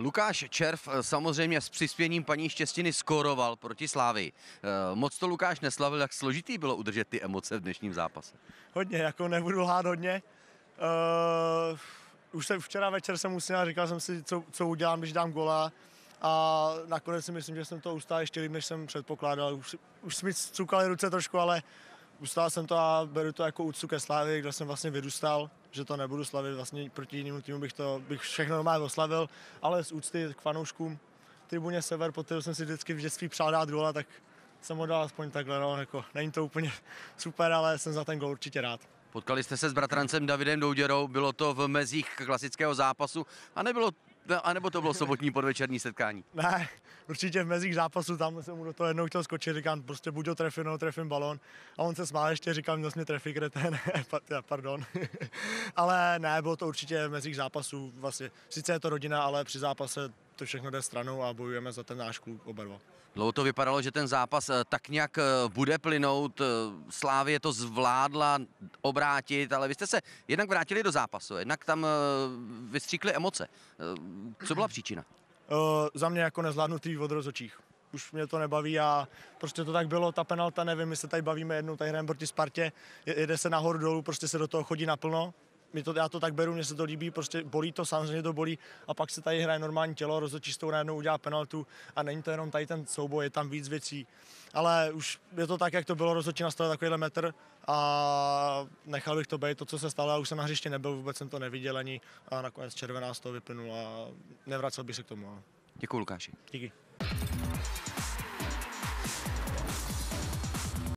Lukáš Červ eh, samozřejmě s přispěním paní Štěstiny skoroval proti Slávy. Eh, moc to Lukáš neslavil, jak složitý bylo udržet ty emoce v dnešním zápase? Hodně, jako nebudu lhát hodně. Uh, už jsem včera večer jsem musel a říkal jsem si, co, co udělám, když dám gola. A nakonec si myslím, že jsem to ustál ještě líp, než jsem předpokládal. Už, už jsme cukali ruce trošku, ale ustál jsem to a beru to jako úctu ke slávě, kde jsem vlastně vyrůstal, že to nebudu slavit vlastně proti jinému týmu, bych to bych všechno normálně oslavil, ale z úcty k fanouškům tribuně Sever, po kterou jsem si vždycky v dětství přál dát gola, tak jsem ho dal aspoň takhle, no, jako, není to úplně super, ale jsem za ten gol určitě rád. Potkali jste se s bratrancem Davidem Douděrou, bylo to v mezích klasického zápasu a nebylo No, a nebo to bylo sobotní podvečerní setkání? Ne, určitě v mezích zápasu tam jsem mu do toho jednou chtěl skočit, říkám, prostě buď ho trefím, nebo trefím balon. A on se smál ještě, říkám, že mě trefí kreten, pardon. ale ne, bylo to určitě v mezích zápasů, vlastně, sice je to rodina, ale při zápase to všechno jde stranou a bojujeme za ten náš klub oba dva. Dlouho to vypadalo, že ten zápas eh, tak nějak eh, bude plynout, eh, Slávě to zvládla obrátit, ale vy jste se jednak vrátili do zápasu, jednak tam vystříkli emoce. Co byla příčina? Uh, za mě jako nezvládnutý od rozočích už mě to nebaví a prostě to tak bylo, ta penalta, nevím, my se tady bavíme jednou, tady hrajeme proti Spartě, jede se nahoru dolů, prostě se do toho chodí naplno, my to, já to tak beru, mně se to líbí, prostě bolí to, samozřejmě to bolí a pak se tady hraje normální tělo, rozhodčí s tou najednou udělá penaltu a není to jenom tady ten souboj, je tam víc věcí. Ale už je to tak, jak to bylo, rozhodčí nastavil takovýhle metr a nechal bych to být, to, co se stalo, já už jsem na hřišti nebyl, vůbec jsem to neviděl ani a nakonec červená z toho vyplynula a nevracel bych se k tomu. No. Děkuji Lukáši. Díky.